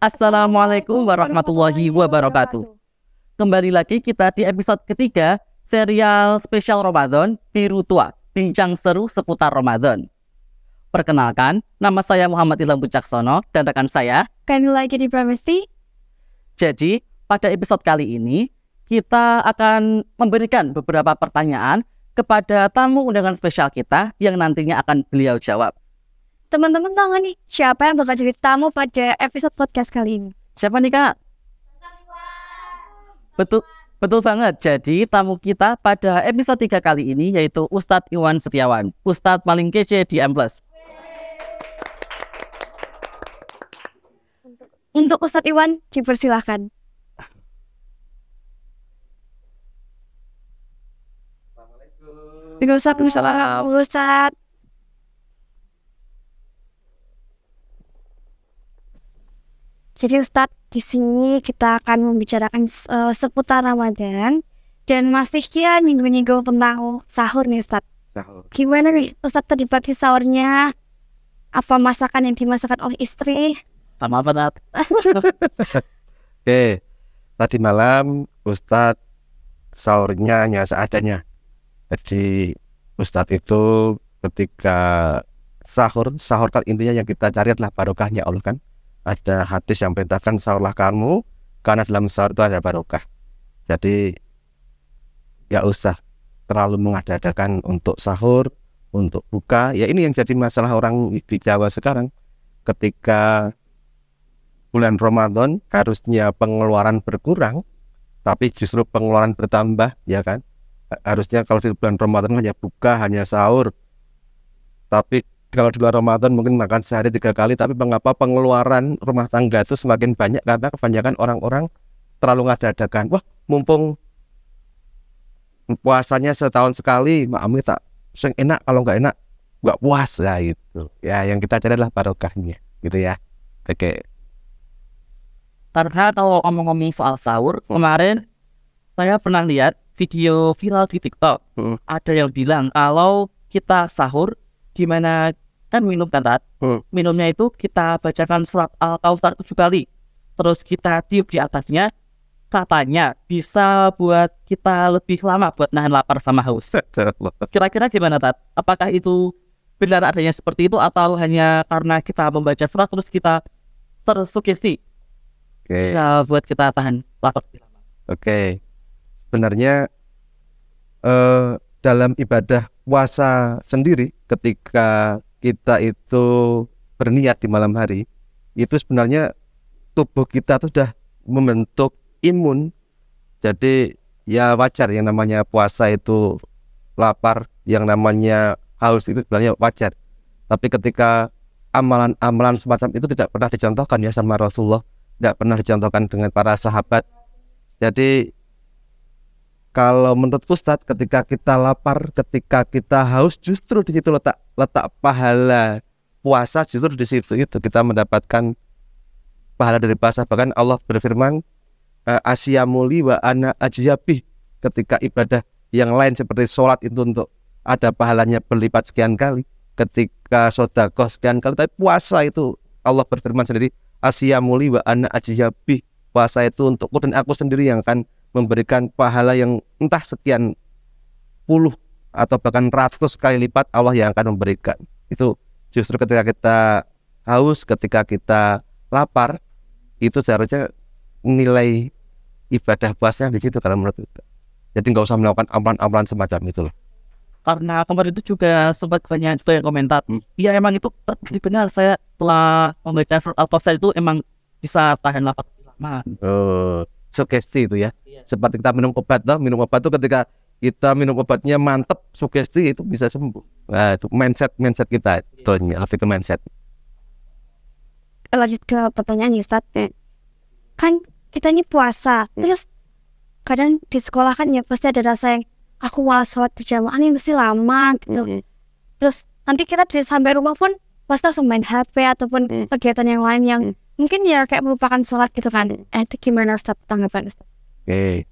Assalamualaikum warahmatullahi wabarakatuh. Kembali lagi kita di episode ketiga serial spesial Ramadan Biru Tua, bincang seru seputar Ramadan. Perkenalkan, nama saya Muhammad Ilham Bucaksono dan rekan saya lagi di Pramesti. Jadi, pada episode kali ini kita akan memberikan beberapa pertanyaan kepada tamu undangan spesial kita yang nantinya akan beliau jawab. Teman-teman tahu gak nih siapa yang bakal jadi tamu pada episode podcast kali ini? Siapa nih kak? Betul, betul banget. Jadi tamu kita pada episode 3 kali ini yaitu Ustadz Iwan Setiawan, Ustadz paling kece di M+. Untuk Ustadz Iwan, dipersilahkan. Assalamualaikum. Ustadz, Ustadz. Jadi Ustadz, di sini kita akan membicarakan uh, seputar Ramadan dan masih kia minggu minggu tentang sahur nih Ustad. Sahur. Gimana nih Ustad tadi pagi sahurnya? Apa masakan yang dimasakkan oleh istri? Sama apa, Tat? Oke, tadi malam Ustad sahurnya hanya seadanya. Jadi Ustad itu ketika sahur, sahur kan intinya yang kita cari adalah barokahnya Allah kan ada hadis yang perintahkan sahurlah kamu karena dalam sahur itu ada barokah. Jadi nggak usah terlalu mengadakan untuk sahur, untuk buka. Ya ini yang jadi masalah orang di Jawa sekarang. Ketika bulan Ramadan harusnya pengeluaran berkurang, tapi justru pengeluaran bertambah, ya kan? Harusnya kalau di bulan Ramadan hanya buka, hanya sahur. Tapi kalau di luar Ramadan mungkin makan sehari tiga kali tapi mengapa pengeluaran rumah tangga itu semakin banyak karena kebanyakan orang-orang terlalu ngadadakan wah mumpung puasanya setahun sekali maami tak sing enak kalau nggak enak nggak puas ya itu ya yang kita cari adalah barokahnya gitu ya oke okay. karena kalau ngomong-ngomong soal sahur kemarin saya pernah lihat video viral di TikTok hmm. ada yang bilang kalau kita sahur di mana kan minum kan tat hmm. minumnya itu kita bacakan surat al kautsar tujuh kali terus kita tiup di atasnya katanya bisa buat kita lebih lama buat nahan lapar sama haus kira-kira gimana tat apakah itu benar adanya seperti itu atau hanya karena kita membaca surat terus kita tersugesti okay. bisa buat kita tahan lapar oke okay. sebenarnya uh, dalam ibadah puasa sendiri ketika kita itu berniat di malam hari itu sebenarnya tubuh kita tuh sudah membentuk imun jadi ya wajar yang namanya puasa itu lapar yang namanya haus itu sebenarnya wajar tapi ketika amalan-amalan semacam itu tidak pernah dicontohkan ya sama Rasulullah tidak pernah dicontohkan dengan para sahabat jadi kalau menurut Ustadz ketika kita lapar ketika kita haus justru di situ letak letak pahala puasa justru di situ itu kita mendapatkan pahala dari puasa bahkan Allah berfirman eh, asyamuli wa ana ajiyabi ketika ibadah yang lain seperti sholat itu untuk ada pahalanya berlipat sekian kali ketika sodakoh sekian kali tapi puasa itu Allah berfirman sendiri asyamuli wa ana ajiyabi puasa itu untukku dan aku sendiri yang akan memberikan pahala yang entah sekian puluh atau bahkan ratus kali lipat Allah yang akan memberikan. Itu justru ketika kita haus, ketika kita lapar, itu seharusnya nilai ibadah puasnya begitu kalau menurut kita. Jadi nggak usah melakukan amalan-amalan semacam itu loh. Karena kemarin itu juga sempat banyak juga yang komentar, iya hmm. Ya, emang itu benar saya telah membaca surat al itu emang bisa tahan lapar lama. Oh sugesti itu ya. Iya. Seperti kita minum obat toh, minum obat itu ketika kita minum obatnya mantep sugesti ya itu bisa sembuh. Nah, itu mindset mindset kita iya. itu lebih ke mindset. Eh, lanjut ke pertanyaan ya Ustaz. Eh, kan kita ini puasa, hmm. terus kadang di sekolah kan ya pasti ada rasa yang aku malas sholat berjamaah ini mesti lama gitu. Hmm. hmm. Terus nanti kita sampai rumah pun pasti langsung main HP ataupun hmm. kegiatan yang lain yang hmm mungkin ya kayak merupakan sholat gitu kan eh, itu gimana Ustaz tanggapan Ustaz? Oke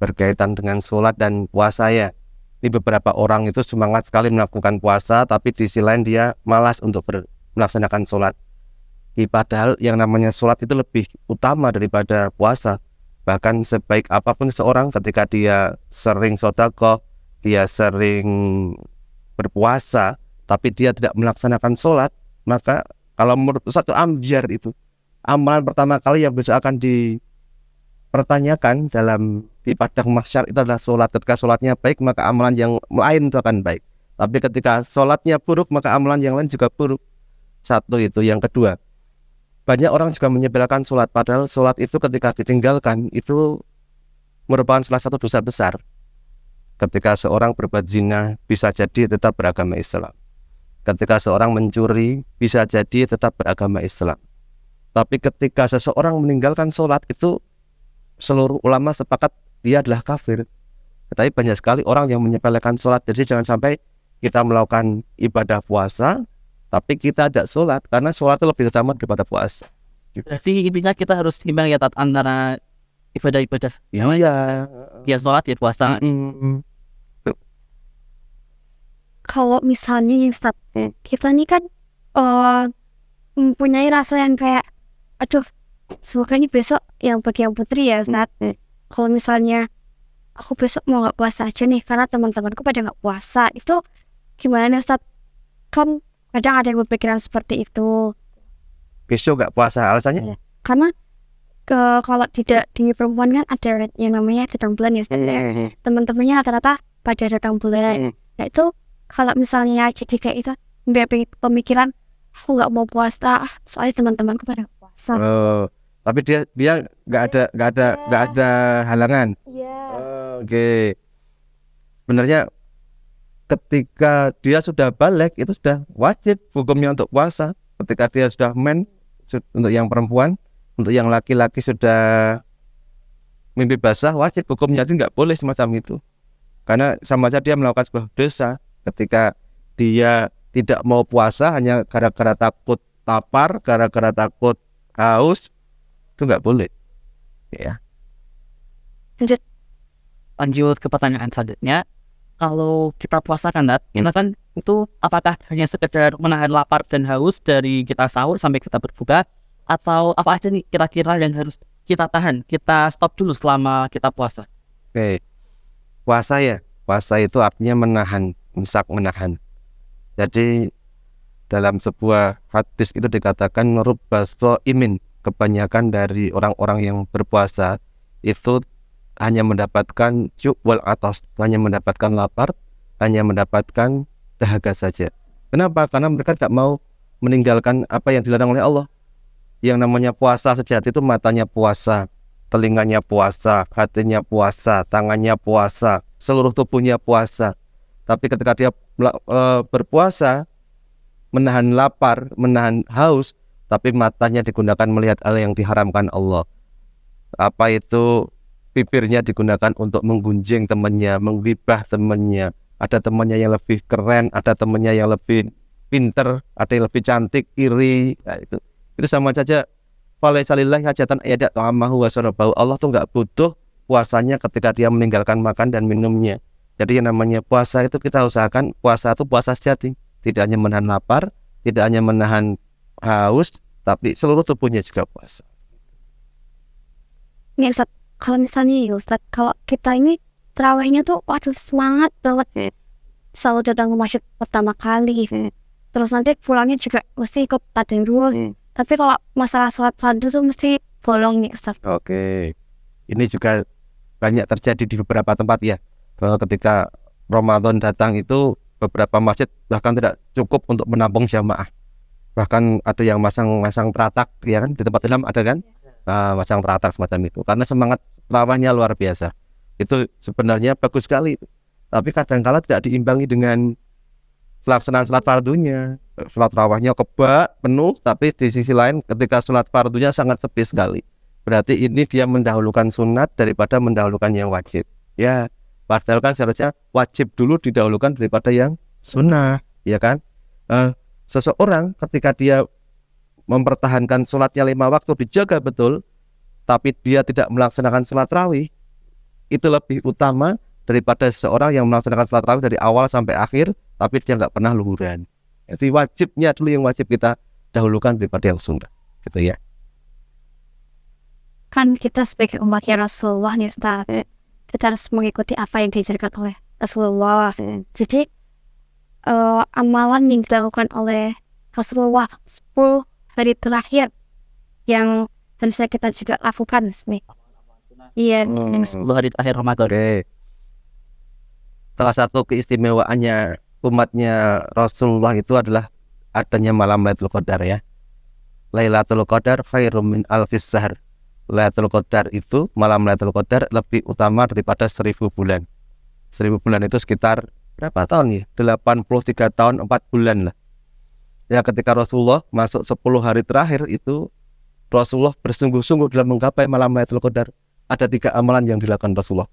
berkaitan dengan sholat dan puasa ya ini beberapa orang itu semangat sekali melakukan puasa tapi di sisi lain dia malas untuk melaksanakan sholat padahal yang namanya sholat itu lebih utama daripada puasa bahkan sebaik apapun seorang ketika dia sering sodako dia sering berpuasa tapi dia tidak melaksanakan sholat maka kalau menurut satu ambiar itu amalan pertama kali yang bisa akan dipertanyakan dalam di padang masyar itu adalah sholat ketika sholatnya baik maka amalan yang lain itu akan baik tapi ketika sholatnya buruk maka amalan yang lain juga buruk satu itu yang kedua banyak orang juga menyebelahkan sholat padahal sholat itu ketika ditinggalkan itu merupakan salah satu dosa besar ketika seorang berbuat zina bisa jadi tetap beragama Islam ketika seorang mencuri bisa jadi tetap beragama Islam tapi ketika seseorang meninggalkan sholat itu seluruh ulama sepakat dia adalah kafir. Tetapi banyak sekali orang yang menyepelekan sholat. Jadi jangan sampai kita melakukan ibadah puasa, tapi kita ada sholat karena sholat itu lebih utama daripada puasa. Gitu. Berarti intinya kita harus imbang ya antara ibadah-ibadah. Ya, ya. Ya sholat ya puasa. Mm -hmm kalau misalnya Ustaz, kita ini kan uh, mempunyai rasa yang kayak aduh semoga ini besok yang bagi yang putri ya saat hmm, hmm. kalau misalnya aku besok mau nggak puasa aja nih karena teman-temanku pada nggak puasa itu gimana nih Ustaz kan kadang ada yang berpikiran seperti itu besok nggak puasa alasannya iya, karena ke kalau tidak di perempuan kan ada yang namanya datang bulan ya, ya. Hmm, hmm, teman-temannya rata-rata pada datang bulan nah itu kalau misalnya jadi kayak itu pemikiran aku nggak mau puasa soalnya teman-temanku pada Oh, tapi dia dia nggak ada nggak ada iya. nggak ada halangan. Yeah. Oh, Oke. Okay. Sebenarnya ketika dia sudah balik itu sudah wajib hukumnya untuk puasa. Ketika dia sudah men untuk yang perempuan, untuk yang laki-laki sudah mimpi basah wajib hukumnya itu nggak boleh semacam itu. Karena sama saja dia melakukan sebuah dosa ketika dia tidak mau puasa hanya gara-gara takut lapar, gara-gara takut haus itu nggak boleh ya lanjut lanjut ke pertanyaan selanjutnya kalau kita puasa kan dat hmm. kan itu apakah hanya sekedar menahan lapar dan haus dari kita sahur sampai kita berbuka atau apa aja nih kira-kira yang harus kita tahan kita stop dulu selama kita puasa oke okay. puasa ya puasa itu artinya menahan imsak menahan jadi dalam sebuah hadis itu dikatakan rubaso imin kebanyakan dari orang-orang yang berpuasa itu hanya mendapatkan cukwal atas hanya mendapatkan lapar hanya mendapatkan dahaga saja kenapa karena mereka tidak mau meninggalkan apa yang dilarang oleh Allah yang namanya puasa sejati itu matanya puasa telinganya puasa hatinya puasa tangannya puasa seluruh tubuhnya puasa tapi ketika dia eh, berpuasa menahan lapar, menahan haus, tapi matanya digunakan melihat hal yang diharamkan Allah. Apa itu bibirnya digunakan untuk menggunjing temannya, menggibah temannya. Ada temannya yang lebih keren, ada temannya yang lebih pinter, ada yang lebih cantik, iri, nah, itu. Itu sama saja Falaisalillah hajatan ayadak ta'amahu wa Allah tuh nggak butuh puasanya ketika dia meninggalkan makan dan minumnya. Jadi yang namanya puasa itu kita usahakan puasa itu puasa sejati tidak hanya menahan lapar, tidak hanya menahan haus, tapi seluruh tubuhnya juga puasa. Ini Ustaz, kalau misalnya ya Ustaz, kalau kita ini terawihnya tuh waduh semangat banget ya. Selalu datang ke masjid pertama kali. Ya. Terus nanti pulangnya juga mesti ikut tadeng dulu. Ya. Tapi kalau masalah sholat fardu tuh mesti bolong nih Ustaz. Oke. Ini juga banyak terjadi di beberapa tempat ya. Kalau ketika Ramadan datang itu beberapa masjid bahkan tidak cukup untuk menampung jamaah bahkan ada yang masang-masang teratak ya kan di tempat dalam ada kan ya. nah, masang teratak semacam itu karena semangat lawannya luar biasa itu sebenarnya bagus sekali tapi kadangkala tidak diimbangi dengan pelaksanaan sholat fardunya sholat rawahnya kebak penuh tapi di sisi lain ketika sholat fardunya sangat sepi sekali berarti ini dia mendahulukan sunat daripada mendahulukan yang wajib ya Padahal kan seharusnya wajib dulu didahulukan daripada yang sunnah, ya kan? Eh, seseorang ketika dia mempertahankan sholatnya lima waktu dijaga betul, tapi dia tidak melaksanakan sholat rawih, itu lebih utama daripada seorang yang melaksanakan sholat rawih dari awal sampai akhir, tapi dia nggak pernah luhuran. Jadi wajibnya dulu yang wajib kita dahulukan daripada yang sunnah, gitu ya kan kita sebagai umatnya Rasulullah nih Ustaz kita harus mengikuti apa yang diajarkan oleh Rasulullah jadi uh, amalan yang dilakukan oleh Rasulullah 10 hari terakhir yang harusnya kita juga lakukan iya hmm. 10 hari terakhir Ramadan okay. salah satu keistimewaannya umatnya Rasulullah itu adalah adanya malam Lailatul Qadar ya Lailatul Qadar khairum min alfis sahar Lailatul Qadar itu malam Lailatul Qadar lebih utama daripada seribu bulan. Seribu bulan itu sekitar berapa tahun ya? 83 tahun 4 bulan lah. Ya ketika Rasulullah masuk 10 hari terakhir itu Rasulullah bersungguh-sungguh dalam menggapai malam Lailatul Qadar. Ada tiga amalan yang dilakukan Rasulullah.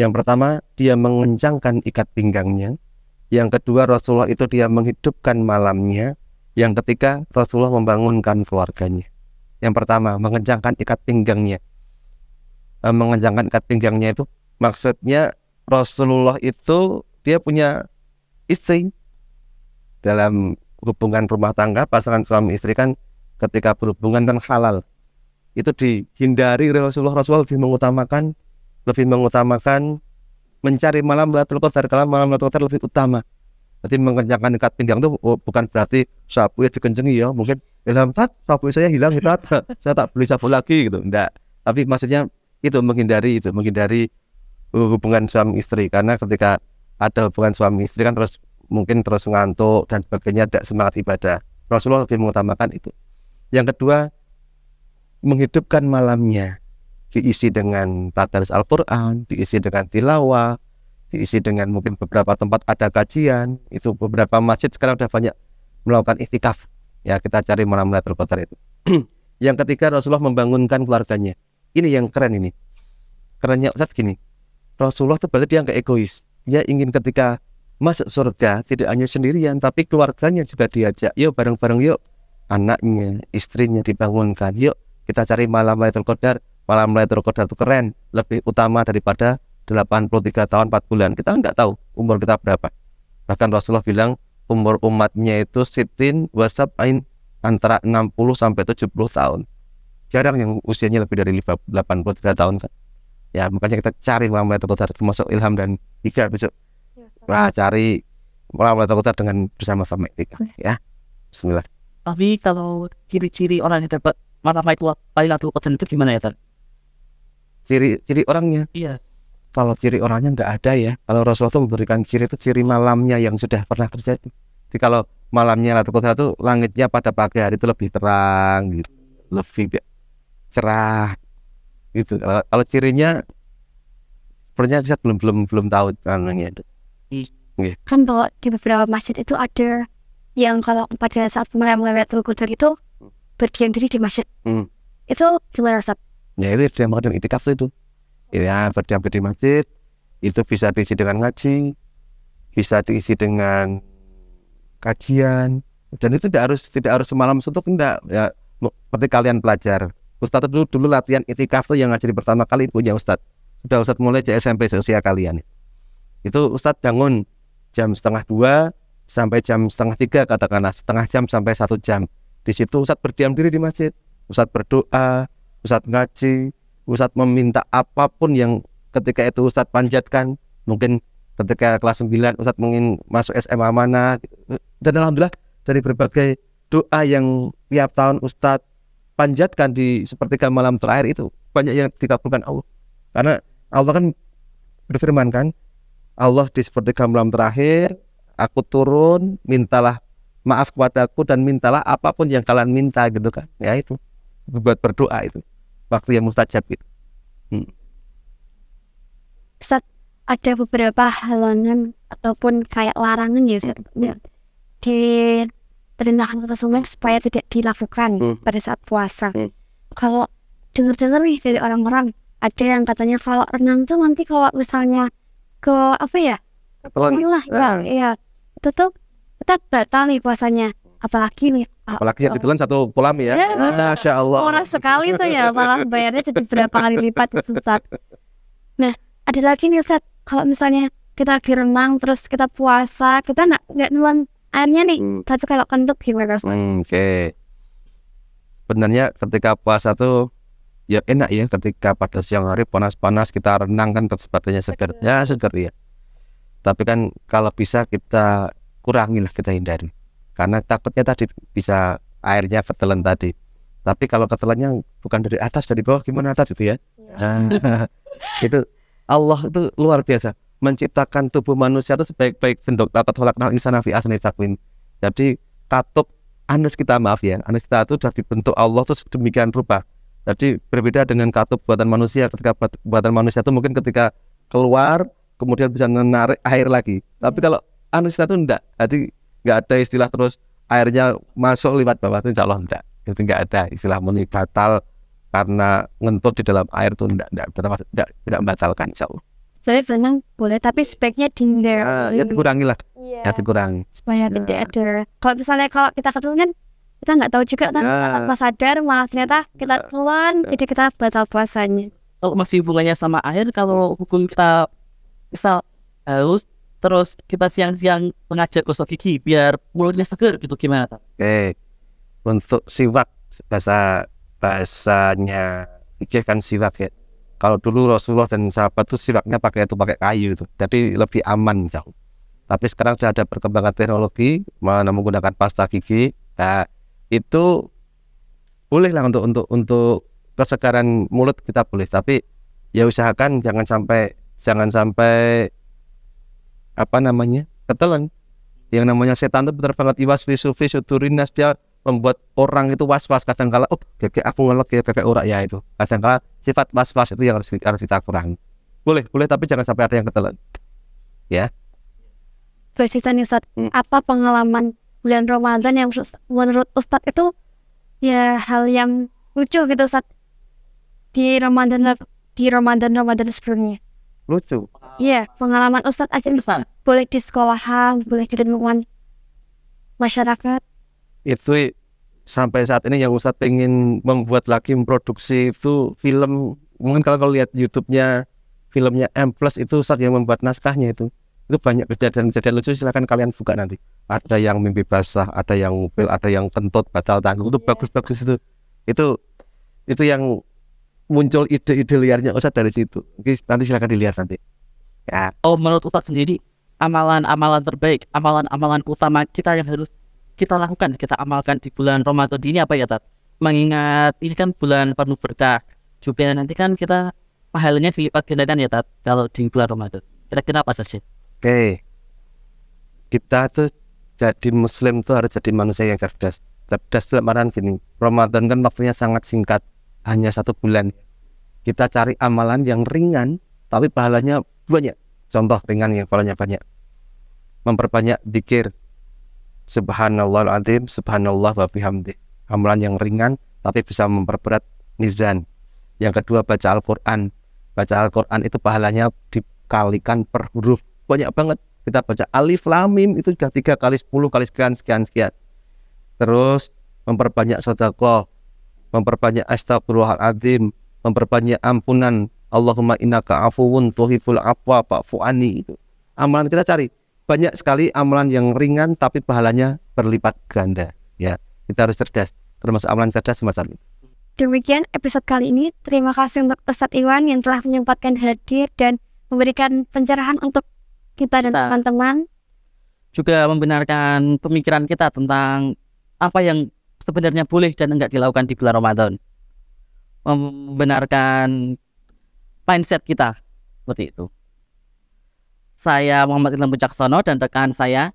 Yang pertama, dia mengencangkan ikat pinggangnya. Yang kedua, Rasulullah itu dia menghidupkan malamnya. Yang ketiga, Rasulullah membangunkan keluarganya. Yang pertama, mengencangkan ikat pinggangnya. E, mengencangkan ikat pinggangnya itu maksudnya Rasulullah itu dia punya istri dalam hubungan rumah tangga pasangan suami istri kan ketika berhubungan kan halal itu dihindari Rasulullah Rasulullah lebih mengutamakan lebih mengutamakan mencari malam Lailatul Qadar kalau malam Lailatul Qadar lebih utama berarti mengencangkan ikat pinggang itu oh, bukan berarti sapu ya dikencengi ya mungkin dalam tat sabun saya hilang kita saya tak beli sabu lagi gitu enggak tapi maksudnya itu menghindari itu menghindari uh, hubungan suami istri karena ketika ada hubungan suami istri kan terus mungkin terus ngantuk dan sebagainya tidak semangat ibadah Rasulullah lebih mengutamakan itu yang kedua menghidupkan malamnya diisi dengan tadarus Al-Quran diisi dengan tilawah diisi dengan mungkin beberapa tempat ada kajian itu beberapa masjid sekarang sudah banyak melakukan itikaf ya kita cari malam mana terkotor itu yang ketiga Rasulullah membangunkan keluarganya ini yang keren ini kerennya Ustadz gini Rasulullah itu berarti dia nggak egois dia ingin ketika masuk surga tidak hanya sendirian tapi keluarganya juga diajak yuk bareng-bareng yuk anaknya istrinya dibangunkan yuk kita cari malam Lailatul Qadar malam Lailatul Qadar itu keren lebih utama daripada 83 tahun 4 bulan kita nggak tahu umur kita berapa bahkan Rasulullah bilang umur umatnya itu sitin whatsapp ain antara 60 sampai 70 tahun. Jarang yang usianya lebih dari 83 tahun kan. Ya, makanya kita cari yang terkutar termasuk Ilham dan Ika besok. Ya, Wah, cari yang terkutar dengan bersama sama Ika ya. Bismillah. Tapi kalau ciri-ciri orang yang dapat malam itu paling Qadar itu gimana ya, Tan? Ciri ciri orangnya? Iya kalau ciri orangnya nggak ada ya kalau Rasulullah itu memberikan ciri itu ciri malamnya yang sudah pernah terjadi jadi kalau malamnya Lailatul Qadar itu langitnya pada pagi hari itu lebih terang gitu lebih cerah gitu kalau, kalau cirinya sebenarnya bisa belum belum belum tahu anunya itu iya. Iya. kan kalau di beberapa masjid itu ada yang kalau pada saat malam Lailatul Qadar itu berdiam diri di masjid hmm. itu gimana Ustaz? ya itu yang itu itikaf itu ya berdiam di masjid itu bisa diisi dengan ngaji bisa diisi dengan kajian dan itu tidak harus tidak harus semalam suntuk enggak ya seperti kalian pelajar Ustadz dulu dulu latihan itikaf tuh yang ngaji pertama kali punya Ustadz sudah Ustadz mulai di SMP seusia kalian itu Ustadz bangun jam setengah dua sampai jam setengah tiga katakanlah setengah jam sampai satu jam di situ Ustadz berdiam diri di masjid Ustadz berdoa Ustadz ngaji Ustadz meminta apapun yang ketika itu Ustadz panjatkan mungkin ketika kelas 9 Ustadz mungkin masuk SMA mana dan alhamdulillah dari berbagai doa yang tiap tahun Ustadz panjatkan di sepertiga malam terakhir itu banyak yang dikabulkan Allah karena Allah kan berfirman kan Allah di sepertiga malam terakhir aku turun mintalah maaf kepadaku dan mintalah apapun yang kalian minta gitu kan ya itu buat berdoa itu waktu yang mustajab gitu. Hmm. Ustaz, ada beberapa halangan ataupun kayak larangan ya Ustaz. Ya. Di perintah Rasulullah supaya tidak dilakukan hmm. pada saat puasa. Hmm. Kalau dengar-dengar nih dari orang-orang ada yang katanya kalau renang tuh nanti kalau misalnya ke apa ya? Ketelan. Lah, ya, ah. iya. Itu tuh batal nih puasanya apalagi nih apalagi yang ditelan satu kolam ya, ya masya Allah murah sekali tuh ya malah bayarnya jadi berapa kali lipat gitu, Ustaz nah ada lagi nih Ustaz kalau misalnya kita lagi renang terus kita puasa kita nggak nggak nelan airnya nih hmm. tapi kalau kentut gimana Ustaz? Hmm, oke okay. sebenarnya ketika puasa tuh ya enak ya ketika pada siang hari panas-panas kita renang kan sepertinya segar ya segar ya tapi kan kalau bisa kita kurangi lah kita hindari karena takutnya tadi bisa airnya ketelan tadi tapi kalau ketelannya bukan dari atas dari bawah gimana tadi itu ya iya. nah, itu Allah itu luar biasa menciptakan tubuh manusia itu sebaik-baik bentuk takat nal insana fi asni takwin jadi katup anus kita maaf ya anus kita itu sudah dibentuk Allah itu sedemikian rupa jadi berbeda dengan katup buatan manusia ketika buatan manusia itu mungkin ketika keluar kemudian bisa menarik air lagi tapi iya. kalau anus kita itu enggak jadi nggak ada istilah terus airnya masuk lewat bawah itu insya Allah enggak itu nggak ada istilah murni batal karena ngentut di dalam air itu enggak enggak tidak enggak, enggak membatalkan jauh saya boleh tapi speknya tinggal ya dikurangi lah iya. ya dikurangi supaya iya. tidak ada kalau misalnya kalau kita ketemu kan kita nggak tahu juga kan yeah. tanpa sadar malah ternyata iya. kita telan jadi kita batal puasanya kalau masih hubungannya sama air kalau hukum kita misal harus terus kita siang-siang mengajar gosok gigi biar mulutnya seger gitu gimana Oke okay. untuk siwak bahasa bahasanya pikirkan siwak ya kalau dulu Rasulullah dan sahabat tuh siwaknya pakai itu pakai kayu itu jadi lebih aman jauh tapi sekarang sudah ada perkembangan teknologi mana menggunakan pasta gigi nah itu bolehlah untuk untuk untuk kesegaran mulut kita boleh tapi ya usahakan jangan sampai jangan sampai apa namanya ketelan yang namanya setan itu benar banget iwas visu turinas dia membuat orang itu was-was kadang kala oh kakek aku ngelak ya kakek ora ya itu kadang kala sifat was-was itu yang harus harus kita kurangi boleh boleh tapi jangan sampai ada yang ketelan ya Presiden nih Ustaz, hmm. apa pengalaman bulan Ramadan yang menurut Ustad itu ya hal yang lucu gitu Ustaz di Ramadan di Ramadan Ramadan sebelumnya lucu. Iya, pengalaman Ustadz aja bisa. boleh di sekolahan, boleh di lingkungan masyarakat. Itu sampai saat ini yang Ustadz pengen membuat lagi memproduksi itu film mungkin kalau kalau lihat YouTube-nya filmnya M plus itu Ustadz yang membuat naskahnya itu itu banyak kejadian-kejadian lucu silahkan kalian buka nanti ada yang mimpi basah ada yang mobil ada yang kentut batal tanggung itu iya. bagus-bagus yeah. itu itu itu yang muncul ide-ide liarnya Ustaz dari situ. Oke, nanti silakan dilihat nanti. Ya. Oh, menurut Ustaz sendiri amalan-amalan terbaik, amalan-amalan utama kita yang harus kita lakukan, kita amalkan di bulan Ramadan ini apa ya, Tat? Mengingat ini kan bulan penuh berkah. Juga nanti kan kita pahalanya dilipat gandakan ya, Tat, kalau di bulan Ramadan. kita kira apa saja? Oke. Kita tuh jadi muslim tuh harus jadi manusia yang cerdas. Cerdas tuh artinya gini, Ramadan kan waktunya sangat singkat hanya satu bulan. Kita cari amalan yang ringan, tapi pahalanya banyak. Contoh ringan yang pahalanya banyak. Memperbanyak dikir. Subhanallah al-azim, subhanallah wa bihamdi. Amalan yang ringan, tapi bisa memperberat nizan. Yang kedua baca Al-Quran. Baca Al-Quran itu pahalanya dikalikan per huruf. Banyak banget. Kita baca alif, lamim, itu sudah tiga kali sepuluh kali sekian, sekian, sekian. Terus memperbanyak sodakoh, memperbanyak astagfirullahaladzim, memperbanyak ampunan. Allahumma innaka afuwun tuhiful afwa fa'fu anni itu. Amalan kita cari banyak sekali amalan yang ringan tapi pahalanya berlipat ganda ya. Kita harus cerdas, termasuk amalan cerdas semacam itu. Demikian episode kali ini. Terima kasih untuk Ustaz Iwan yang telah menyempatkan hadir dan memberikan pencerahan untuk kita dan teman-teman. Juga membenarkan pemikiran kita tentang apa yang sebenarnya boleh dan enggak dilakukan di bulan Ramadan membenarkan mindset kita seperti itu saya Muhammad Ilham Bucaksono dan rekan saya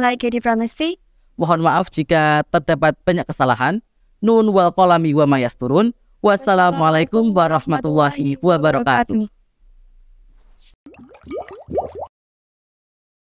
like Gedi Pramesti mohon maaf jika terdapat banyak kesalahan nun wal kolami wa mayas turun wassalamualaikum warahmatullahi wabarakatuh